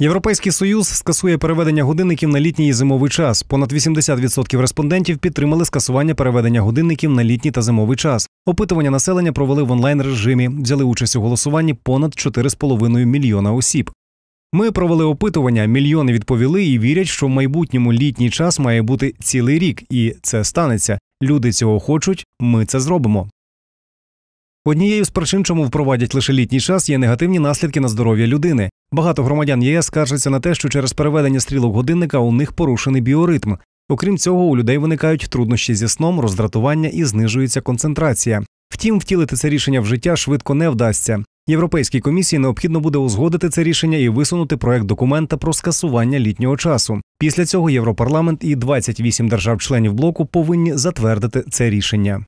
Європейський союз скасує переведення годинників на літній і зимовий час. Понад 80% респондентів підтримали скасування переведення годинників на літній та зимовий час. Опитування населення провели в онлайн режимі. Взяли участь у голосуванні понад 4,5 мільйона осіб. Ми провели опитування, мільйони відповіли і вірять, що в майбутньому літній час має бути цілий рік, і це станеться. Люди цього хочуть, ми це зробимо. Однією з причин, чому впровадять лише літній час, є негативні наслідки на здоров'я людини. Багато громадян ЄС скаржаться на те, що через переведення стрілок годинника у них порушений біоритм. Окрім цього, у людей виникають труднощі зі сном, роздратування і знижується концентрація. Втім, втілити це рішення в життя швидко не вдасться. Європейській комісії необхідно буде узгодити це рішення і висунути проект документа про скасування літнього часу. Після цього Європарламент і 28 держав-членів блоку повинні затвердити це рішення.